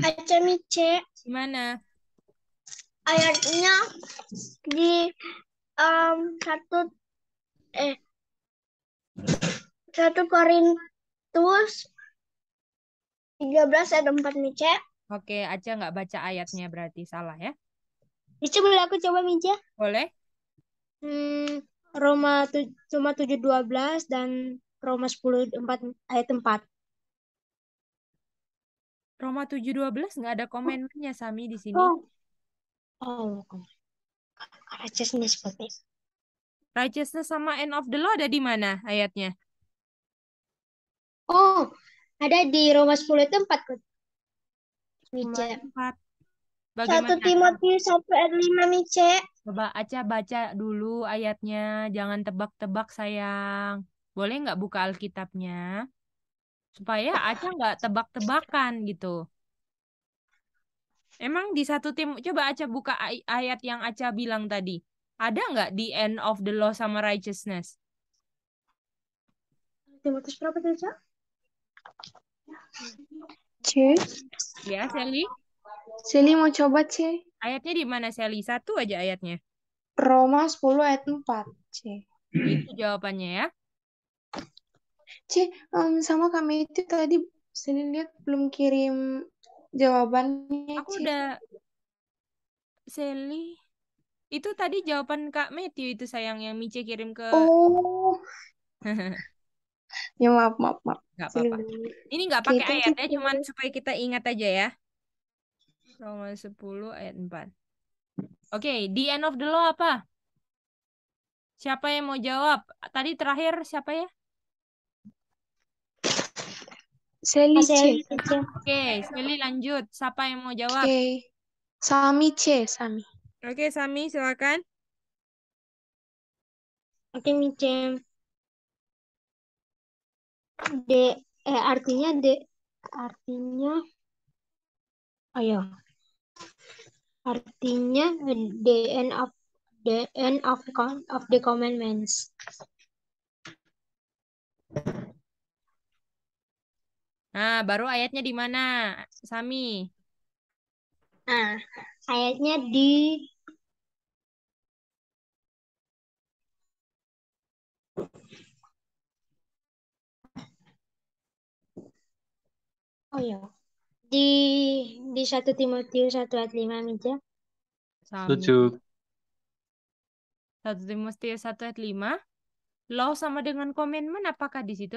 Aca Mice. Gimana? Ayatnya di um, satu eh satu Korintus 13 empat 4 Mice. Oke, aja nggak baca ayatnya berarti salah ya. Mice ya, boleh aku coba Mice? Boleh. Hmm, Roma tu, cuma 7 12 dan Roma sepuluh empat ayat empat. Roma 712 nggak ada oh. komennya Sami di sini. Oh. Oh, righteousness seperti Righteousness sama end of the law ada di mana ayatnya? Oh, ada di Roma 10 itu 4 Mice. 4. Bagaimana? 1 Timotius 1 ayat 5 Mice. Coba Aca baca dulu ayatnya, jangan tebak-tebak sayang. Boleh nggak buka Alkitabnya? supaya Aca nggak tebak-tebakan gitu. Emang di satu tim coba Aca buka ayat yang Aca bilang tadi. Ada nggak di end of the law sama righteousness? Timotius berapa tadi, Cak? C. Ya, Sally. Sally mau coba C. Ayatnya di mana, Sally? Satu aja ayatnya. Roma 10 ayat 4, C. Itu jawabannya ya. Ci, um, sama kami itu tadi Senin lihat belum kirim jawabannya. Aku Ci. udah Sally. Itu tadi jawaban Kak Matthew itu sayang yang Mice kirim ke Oh. ya maaf maaf maaf. Gak apa-apa. Ini nggak pakai ayatnya, ayat ya, cuman supaya kita ingat aja ya. Roma 10 ayat 4. Oke, okay, the end of the law apa? Siapa yang mau jawab? Tadi terakhir siapa ya? Selice. Oke, Selly lanjut. Siapa yang mau jawab? Oke. Okay. Sami C, Sami. Oke, okay, Sami silakan. Oke, okay, Mice. D eh artinya D artinya oh ayo. Iya. Artinya the end of the end of of the commandments. Nah, baru ayatnya di mana, Sami? Nah, ayatnya di Oh iya. Di di 1 Timotius 1 ayat 5 Mija. Setuju. 1 Timotius 1 ayat 5. Law sama dengan komitmen apakah di situ?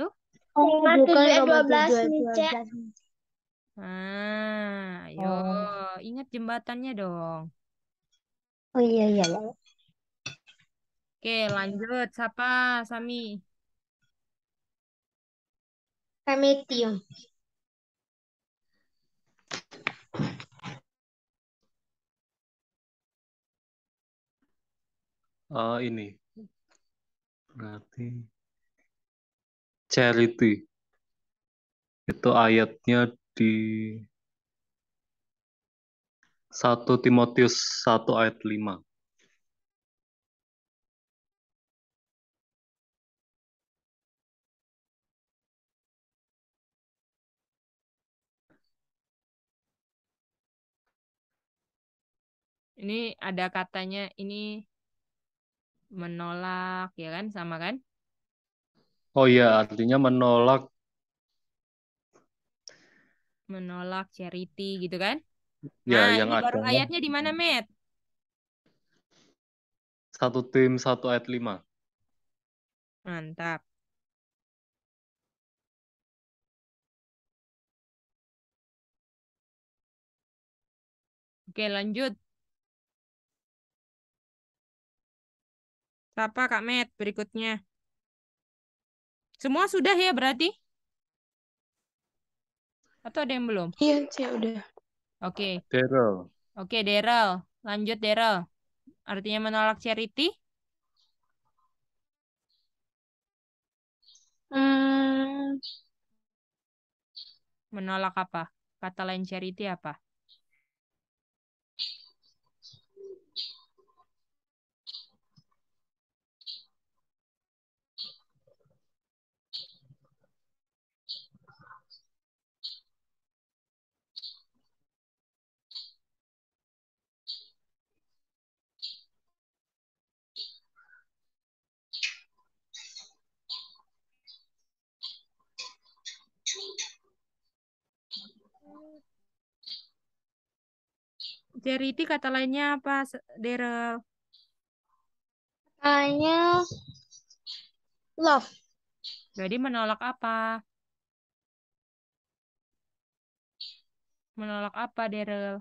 lima tujuh dua belas Nice. Ah, yo, oh. ingat jembatannya dong. Oh iya iya. iya. Oke, lanjut. Siapa? Sami. Tio Uh, ini. Berarti charity. Itu ayatnya di 1 Timotius 1 ayat 5. Ini ada katanya ini menolak ya kan sama kan? Oh iya, artinya menolak menolak charity gitu kan? Ya, nah, yang ini baru ayatnya di mana, Met? Satu tim, satu ayat lima. Mantap. Oke, lanjut. Siapa Kak Met berikutnya? Semua sudah ya berarti? Atau ada yang belum? Iya, saya udah. Oke. Okay. Daryl. Oke, okay, Daryl. Lanjut, Daryl. Artinya menolak charity? Hmm. Menolak apa? Kata lain charity apa? Charity kata lainnya apa, Daryl? Katanya love. Jadi menolak apa? Menolak apa, Daryl?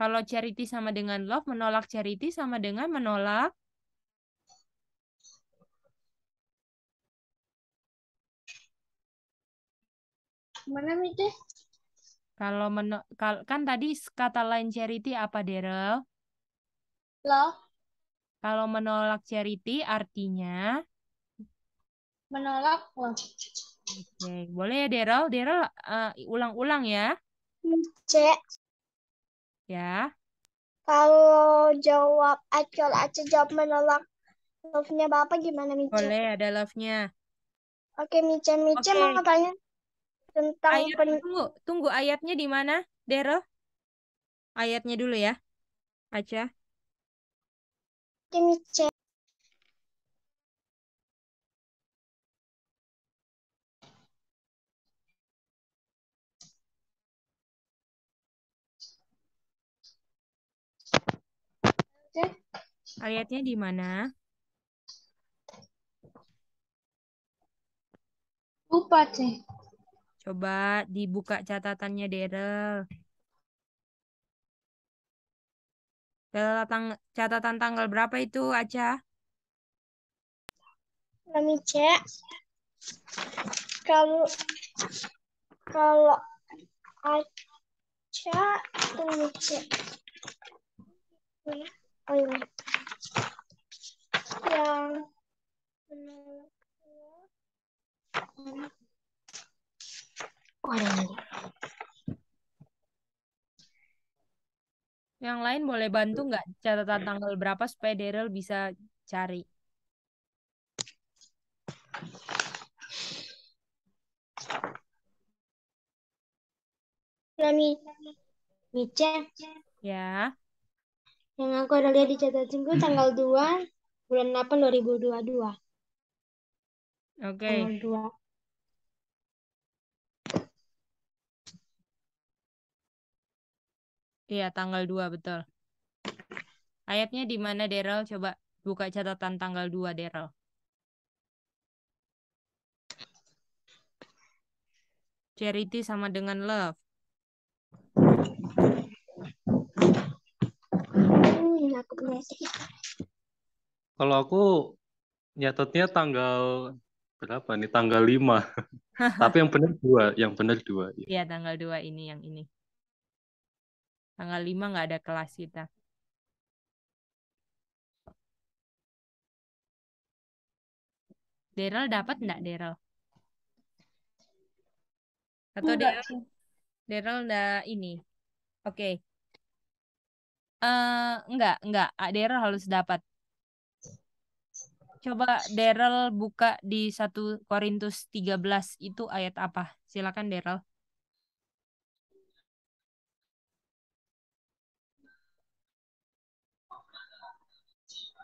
Kalau charity sama dengan love, menolak charity sama dengan menolak Mana itu? Kalau menolak kal kan tadi kata lain charity apa Daryl? Lo? Kalau menolak charity artinya menolak Oke, okay. boleh ya Daryl? Daryl ulang eh, ulang-ulang ya. C. Ya. Kalau jawab Acol Acol jawab menolak love-nya Bapak gimana Mice? Boleh ada love-nya. Oke, Mice. Mice okay. mau tanya tentang ayat pen... tunggu tunggu ayatnya di mana dero ayatnya dulu ya aja demi Ayatnya di mana? Lupa, Cek. Coba dibuka catatannya Daryl. Catatan, catatan tanggal berapa itu, Aca? Kami cek. Kalau kalau Aca, kami cek. Oh, iya. boleh bantu nggak catatan tanggal berapa supaya Daryl bisa cari? Nami, Mice. Ya. Yang aku ada lihat di catatan gue tanggal 2 bulan 8 2022. Oke. Okay. Tanggal 2. Iya, tanggal 2 betul. Ayatnya di mana Daryl? Coba buka catatan tanggal 2 Daryl. Charity sama dengan love. Hmm, Kalau aku nyatetnya tanggal berapa nih? Tanggal 5. Tapi yang benar dua, yang benar dua. Iya, ya, tanggal dua ini yang ini. Tanggal 5 nggak ada kelas kita. Daryl dapat enggak Daryl? Atau Daryl Daryl nggak ini? Oke. Okay. Uh, eh, enggak, enggak. Ah, Daryl harus dapat. Coba Daryl buka di 1 Korintus 13 itu ayat apa? Silakan Daryl.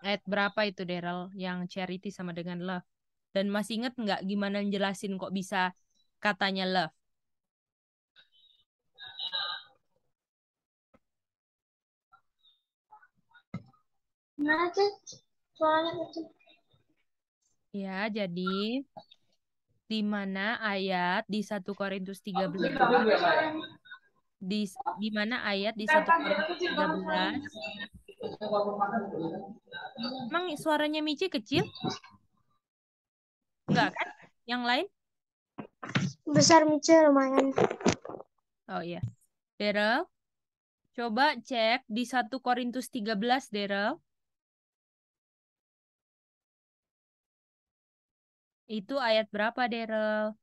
Ayat berapa itu Daryl yang charity sama dengan love? Dan masih inget nggak gimana jelasin kok bisa katanya love? Ya, jadi di mana ayat di 1 Korintus 13 di di mana ayat di 1 Korintus 13 Emang suaranya Mici kecil? Enggak kan? Yang lain? Besar Mice lumayan. Oh iya. Daryl, coba cek di 1 Korintus 13, Daryl. Itu ayat berapa, Daryl?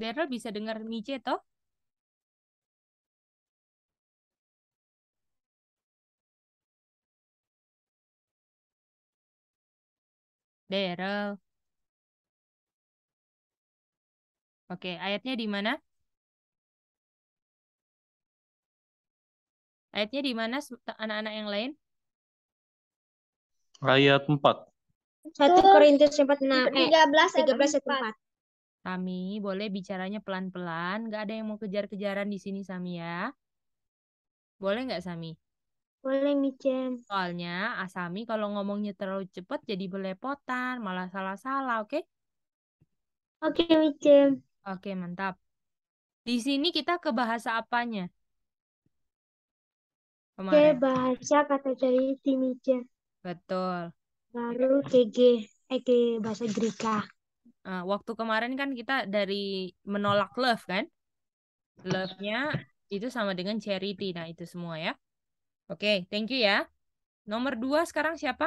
Daryl bisa dengar Mice toh? Daryl. Oke, ayatnya di mana? Ayatnya di mana anak-anak yang lain? Ayat 4. 1 Korintus 4 13 eh, ayat 4. Sami, boleh bicaranya pelan-pelan. Gak ada yang mau kejar-kejaran di sini, Sami ya. Boleh nggak, Sami? Boleh, Micen. Soalnya Asami ah, kalau ngomongnya terlalu cepat jadi belepotan, malah salah-salah, oke? okay? Oke, okay, Micen. Oke, okay, mantap. Di sini kita ke bahasa apanya? Oke, Ke bahasa kata dari Micen. Betul. Baru KG, eh, ke bahasa Greka uh, waktu kemarin kan kita dari menolak love kan love-nya itu sama dengan charity nah itu semua ya oke okay, thank you ya nomor dua sekarang siapa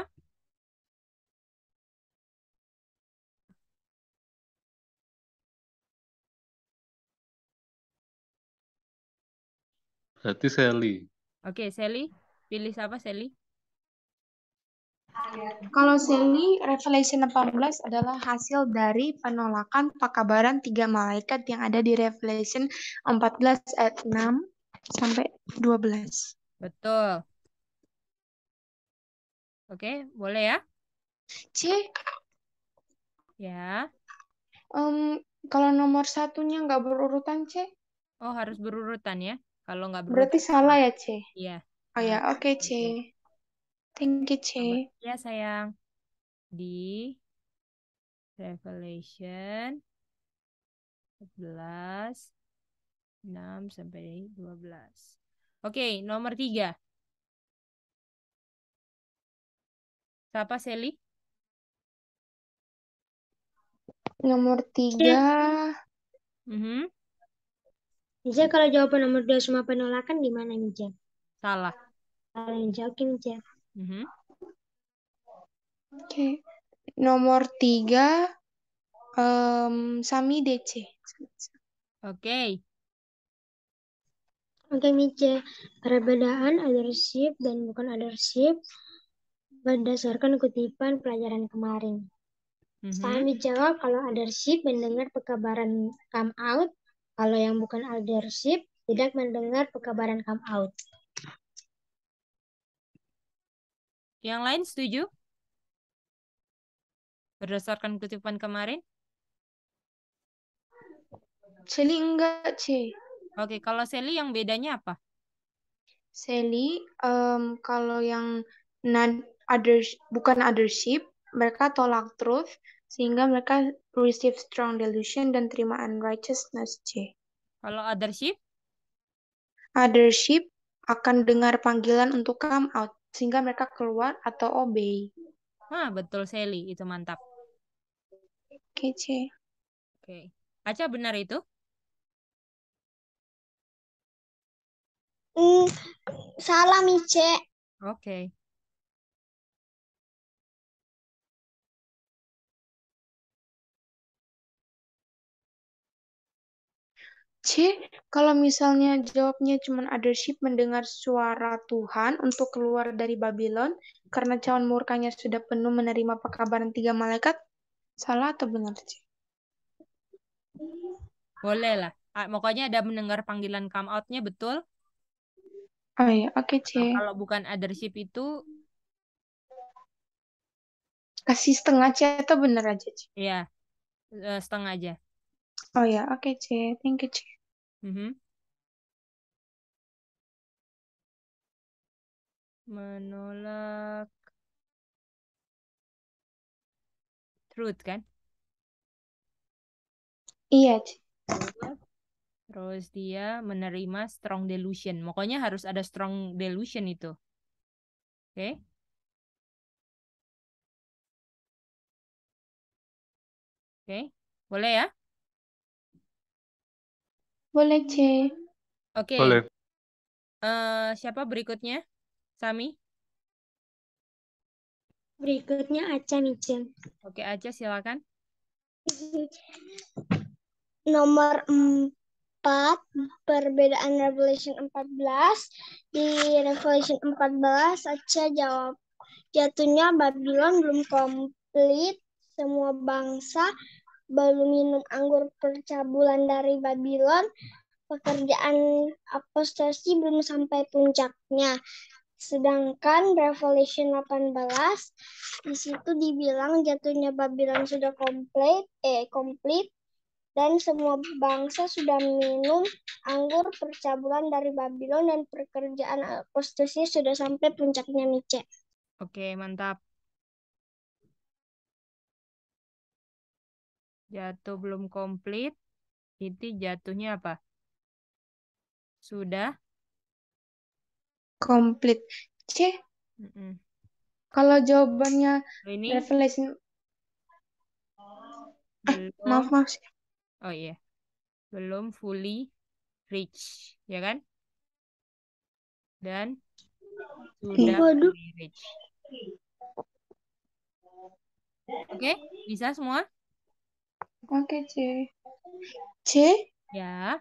Berarti Sally. Oke, okay, Sally. Pilih siapa, Sally? Kalau Sally, Revelation 18 adalah hasil dari penolakan pakabaran tiga malaikat yang ada di Revelation 14 ayat 6 sampai 12. Betul. Oke, boleh ya? C. Ya. Um, kalau nomor satunya nggak berurutan, C. Oh, harus berurutan ya? Kalau nggak berurutan. Berarti salah ya, C? Iya. Oh ya, oke, okay, C. Thank you, C. Ya, sayang. Di Revelation 11 6 sampai 12. Oke, okay, nomor 3. Siapa Seli? Nomor 3. Mm -hmm. Nija, kalau jawaban nomor 2 semua penolakan di mana Nija? Salah. Salah Nija, oke Nija. Mm -hmm. Oke. Okay. Nomor tiga, um, Sami DC. Oke. Okay. Oke, okay, Mice. Perbedaan othership dan bukan othership berdasarkan kutipan pelajaran kemarin. Mm-hmm. Sami jawab kalau othership mendengar pekabaran come out, kalau yang bukan othership tidak mendengar pekabaran come out. Yang lain setuju? Berdasarkan kutipan kemarin? Seli enggak, C. Oke, kalau Seli yang bedanya apa? Seli, um, kalau yang non other, bukan othership, mereka tolak truth, sehingga mereka receive strong delusion dan terima unrighteousness, C. Kalau othership? Othership akan dengar panggilan untuk come out, sehingga mereka keluar atau obey. ah betul Sally, itu mantap. Oke, C. Oke. aja benar itu? Mm, salah, Mice. Oke. C. Kalau misalnya jawabnya cuma Ship mendengar suara Tuhan untuk keluar dari Babylon karena cawan murkanya sudah penuh menerima pekabaran tiga malaikat, salah atau benar C? Boleh lah. Pokoknya ada mendengar panggilan come out-nya betul. Oh iya, oke okay, C. kalau bukan Ship itu kasih setengah C atau benar aja C? Iya, eh, setengah aja. Oh ya, oke C. Thank you C. -hmm. Menolak truth kan? Iya C. Ya. Terus dia menerima strong delusion. Pokoknya harus ada strong delusion itu. Oke? Okay? Oke, okay. boleh ya? Boleh, C. Oke. Boleh. Uh, siapa berikutnya? Sami? Berikutnya Aca Mijen. Oke, Aca silakan. Nomor 4, perbedaan Revelation 14. Di Revelation 14, Aca jawab, jatuhnya Babylon belum komplit, semua bangsa belum minum anggur percabulan dari Babylon, pekerjaan apostasi belum sampai puncaknya. Sedangkan Revelation 18 di situ dibilang jatuhnya Babylon sudah komplit, eh komplit dan semua bangsa sudah minum anggur percabulan dari Babylon dan pekerjaan apostasi sudah sampai puncaknya Mice. Oke, mantap. Jatuh belum komplit. Itu jatuhnya apa? Sudah? Komplit. C. Mm -mm. Kalau jawabannya ini revelation eh, belum, ah, maaf maaf. Oh iya. Belum fully reach, ya kan? Dan sudah Waduh. fully reach. Oke, okay, bisa semua? Oke, C. C? Ya.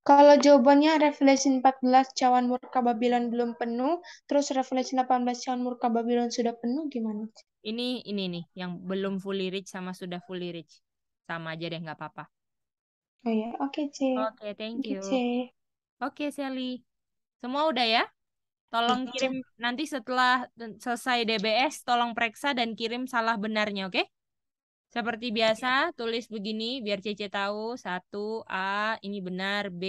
Kalau jawabannya Revelation 14 cawan murka Babylon belum penuh, terus Revelation 18 cawan murka Babylon sudah penuh gimana? Ini ini nih yang belum fully rich sama sudah fully rich. Sama aja deh nggak apa-apa. Oh ya, oke okay, C. Oke, okay, thank you. C. Oke, okay, Sally. Semua udah ya? Tolong kirim nanti setelah selesai DBS, tolong periksa dan kirim salah benarnya, oke? Okay? Seperti biasa, tulis begini biar Cece tahu. Satu, A, ini benar, B,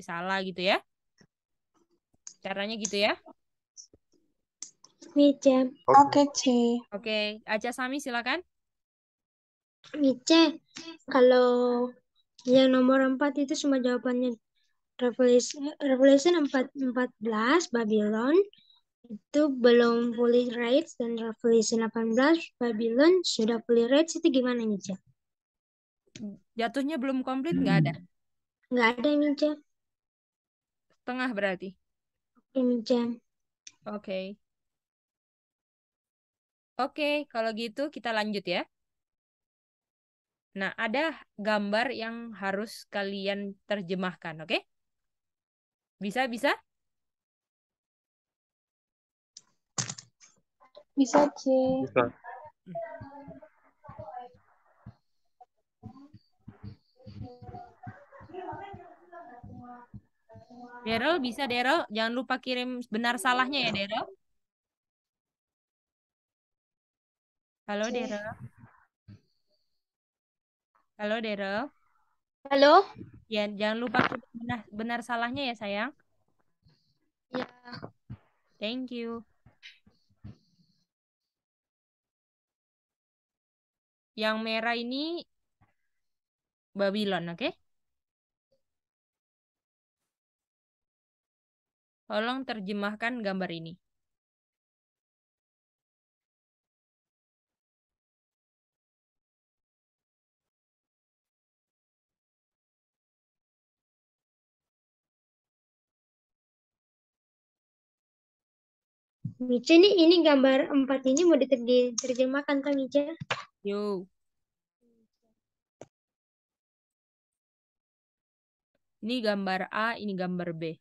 salah gitu ya. Caranya gitu ya. Mice. Oke, okay. C. Oke, okay. Aca Sami silakan. Mice, kalau yang nomor empat itu semua jawabannya Revelation, Revelation 4, 14, Babylon, itu belum fully read dan Revelation 18 Babylon sudah fully read itu gimana nih Cak? Jatuhnya belum komplit nggak hmm. ada? Nggak ada nih Cak. Setengah berarti? Oke nih Cak. Oke. Oke, kalau gitu kita lanjut ya. Nah, ada gambar yang harus kalian terjemahkan, oke? Okay? Bisa, bisa? Bisa, C. Bisa. Daryl bisa Daryl, jangan lupa kirim benar salahnya ya Daryl. Halo Daryl. Halo Daryl. Halo. Ya, jangan lupa kirim benar benar salahnya ya sayang. Ya. Thank you. Yang merah ini Babylon, oke? Okay? Tolong terjemahkan gambar ini. Mica ini, ini gambar empat ini mau diterjemahkan kan Mica? Yo. Ini gambar A, ini gambar B.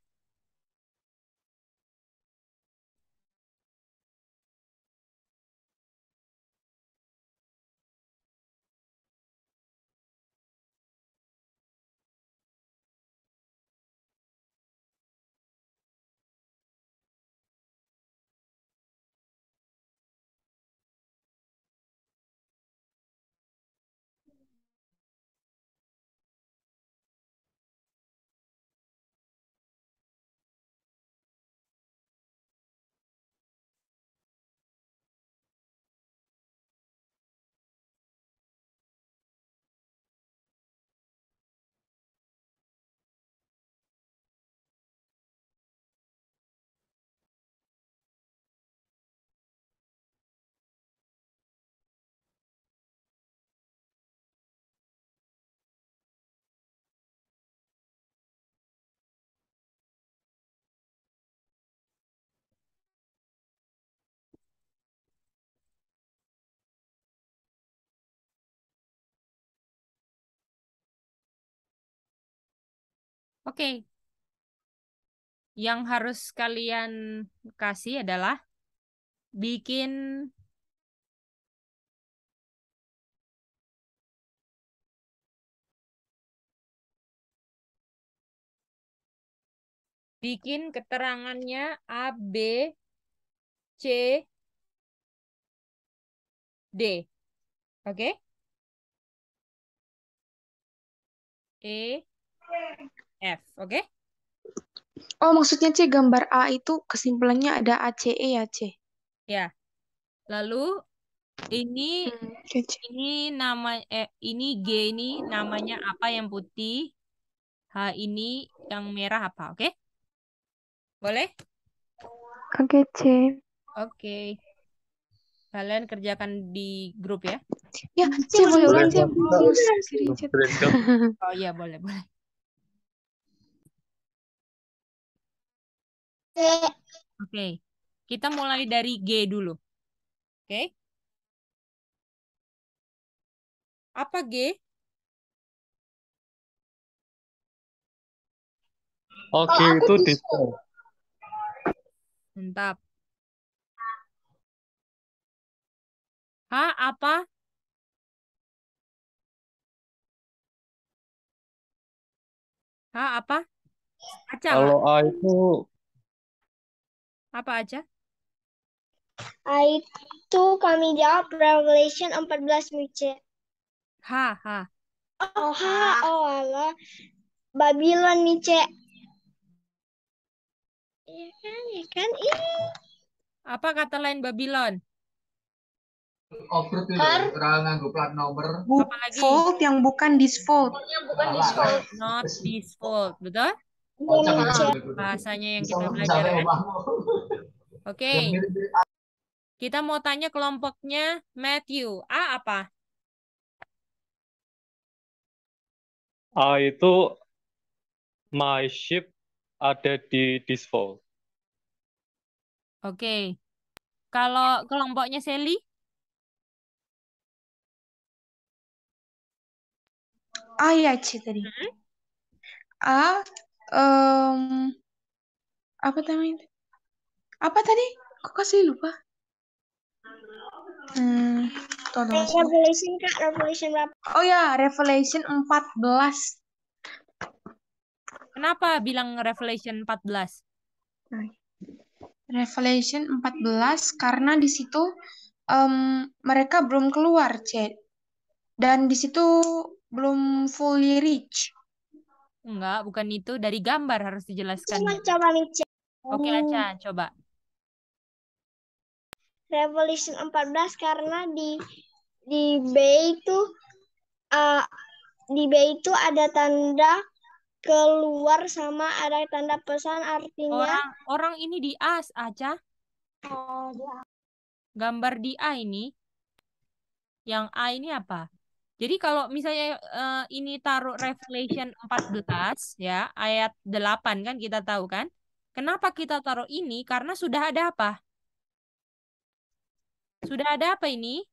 Oke, okay. yang harus kalian kasih adalah bikin bikin keterangannya A, B, C, D. Oke? Okay? E, F, oke? Okay? Oh, maksudnya C gambar A itu kesimpulannya ada ACE ya, C? Ya. Lalu ini hmm, ini nama eh, ini G ini namanya apa yang putih? H ini yang merah apa, oke? Okay? Boleh? Oke, okay, C. Oke. Okay. Kalian kerjakan di grup ya? Ya, C boleh Oh iya, boleh, boleh. Oke, okay. kita mulai dari G dulu. Oke. Okay. Apa G? Oke, okay, oh, itu disco. Mantap. H apa? H apa? Kaca. Kalau A itu apa aja? Itu kami jawab Revelation 14 Mice. Ha, ha. Oh, ha, oh Allah. Babylon Mice. Iya kan, iya kan, ini. Apa kata lain Babylon? Overt itu plat nomor. Apalagi? Fault yang bukan disfault. Yang bukan disfault. Not disfault, betul? Iya, iya. Gitu. bahasanya yang kita pelajari. Ya. Oke. Okay. Kita mau tanya kelompoknya Matthew. A apa? A itu my ship ada di this Oke. Okay. Kalau kelompoknya Sally? A ah, ya, Citri. Hmm? A um apa tadi Apa tadi? Kok kasih lupa? hmm Revelation Kak, Revelation berapa? Oh ya, Revelation 14. Kenapa bilang Revelation 14? Revelation 14 karena di situ um, mereka belum keluar, Chat. Dan di situ belum fully reach. Enggak, bukan itu. Dari gambar harus dijelaskan. Cuma gitu. coba Mica. Oke, oh. Aca, coba. Revolution 14 karena di di B itu uh, di B itu ada tanda keluar sama ada tanda pesan artinya orang orang ini di A, Aca. Oh, ya. Gambar di A ini. Yang A ini apa? Jadi kalau misalnya uh, ini taruh Revelation 14 ya, ayat 8 kan kita tahu kan? Kenapa kita taruh ini? Karena sudah ada apa? Sudah ada apa ini?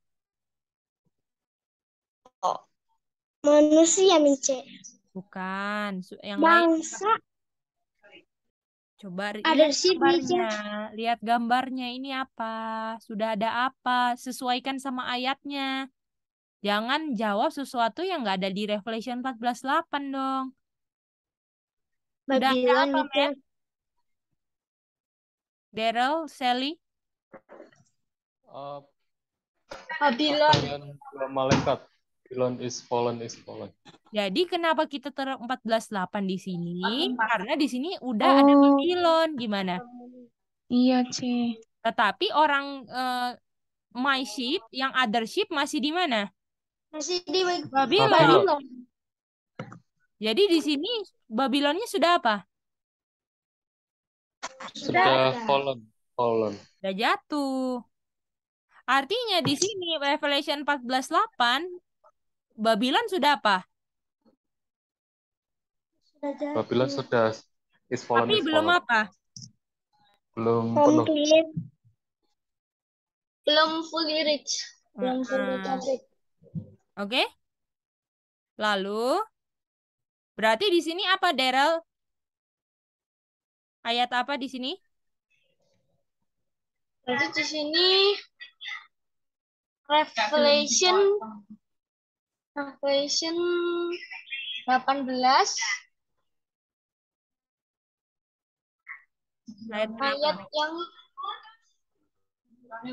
Oh. Manusia, Mince. Bukan, yang bangsa. Lain. Coba ada lihat gambarnya. Lihat gambarnya ini apa? Sudah ada apa? Sesuaikan sama ayatnya. Jangan jawab sesuatu yang nggak ada di Revelation 14.8 dong. Babylon apa, itu. Men? Daryl, Sally? Uh, Babylon. Malaikat. Babylon is fallen is fallen. Jadi kenapa kita ter 14.8 di sini? Karena di sini udah oh. ada Babylon. Gimana? Iya, sih. Tetapi orang uh, my ship yang other ship masih di mana? Masih di Babylon. Babylon. Jadi di sini Babilonnya sudah apa? Sudah fallen, fallen. Sudah jatuh. Artinya di sini Revelation 14:8 Babylon sudah apa? Sudah Babylon sudah is fallen, Tapi is belum fallen. apa? Belum penuh. Belum fully rich. Belum fully rich. Oke? Okay? Lalu, berarti di sini apa, Daryl? Ayat apa di sini? Berarti di sini Revelation Revelation 18 ayat, ayat yang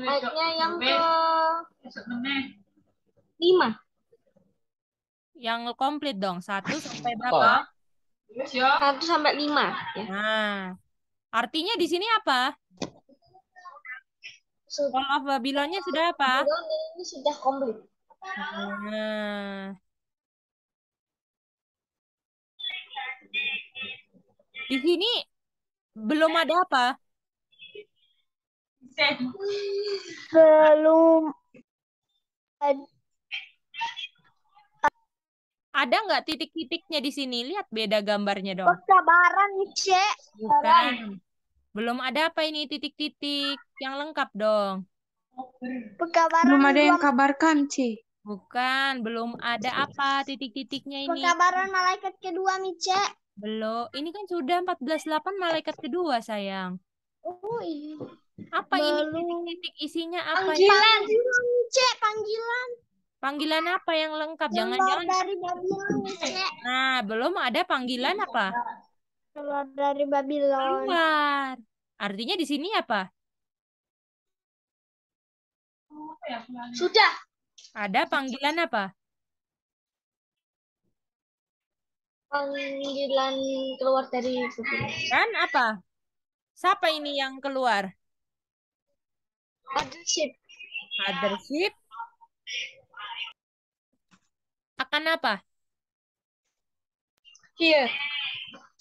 ayatnya yang ke 5 yang komplit dong. Satu sampai berapa? Satu sampai lima. Ya. Nah, artinya di sini apa? Kalau Babilonnya sudah apa? ini sudah komplit. Nah. Di sini belum ada apa? Belum ada nggak titik-titiknya di sini? Lihat beda gambarnya dong. Kebaran nih, Cek. Bukan. Belum ada apa ini titik-titik yang lengkap dong. Pekabaran belum ada yang kabarkan, Ci. Bukan, belum ada apa titik-titiknya ini. Pekabaran malaikat kedua, Mice. Belum. Ini kan sudah 14.8 malaikat kedua, sayang. Oh, iya. Apa belum. ini titik isinya apa? Panggilan, Cek. panggilan. Panggilan apa yang lengkap? Jangan-jangan dari Babylon. Nah, belum ada panggilan apa? Keluar dari Babylon. Keluar. Artinya di sini apa? Sudah. Ada panggilan apa? Panggilan keluar dari Babylon. Kan apa? Siapa ini yang keluar? Mothership. Mothership akan apa? Hear.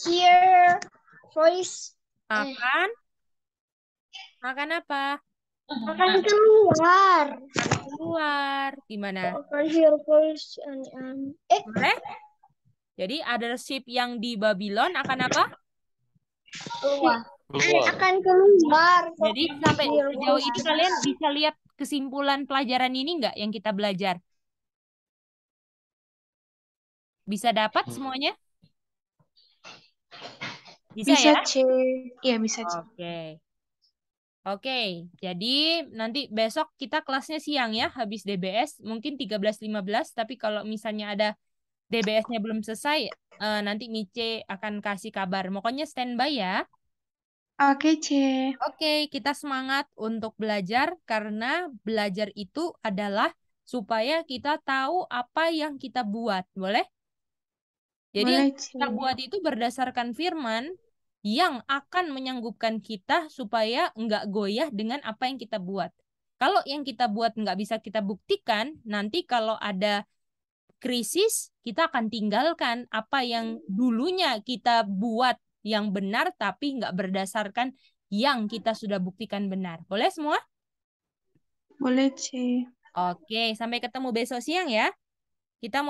Hear voice. Akan? Akan apa? Akan keluar. Akan keluar. Gimana? Akan hear voice. And, um, eh. Boleh? Jadi ship yang di Babylon akan apa? Keluar. keluar. Akan keluar. Jadi sampai sejauh ini kalian bisa lihat kesimpulan pelajaran ini enggak yang kita belajar? Bisa dapat hmm. semuanya? Bisa, bisa ya? C. Iya, bisa C. Oke. Oke, jadi nanti besok kita kelasnya siang ya, habis DBS mungkin 13.15, tapi kalau misalnya ada DBS-nya belum selesai, uh, nanti Mice akan kasih kabar. Pokoknya standby ya. Oke, okay, C. Oke, kita semangat untuk belajar karena belajar itu adalah supaya kita tahu apa yang kita buat, boleh? Jadi kita buat itu berdasarkan firman yang akan menyanggupkan kita supaya nggak goyah dengan apa yang kita buat. Kalau yang kita buat nggak bisa kita buktikan, nanti kalau ada krisis, kita akan tinggalkan apa yang dulunya kita buat yang benar tapi nggak berdasarkan yang kita sudah buktikan benar. Boleh semua? Boleh, Ci. Oke, sampai ketemu besok siang ya. Kita mau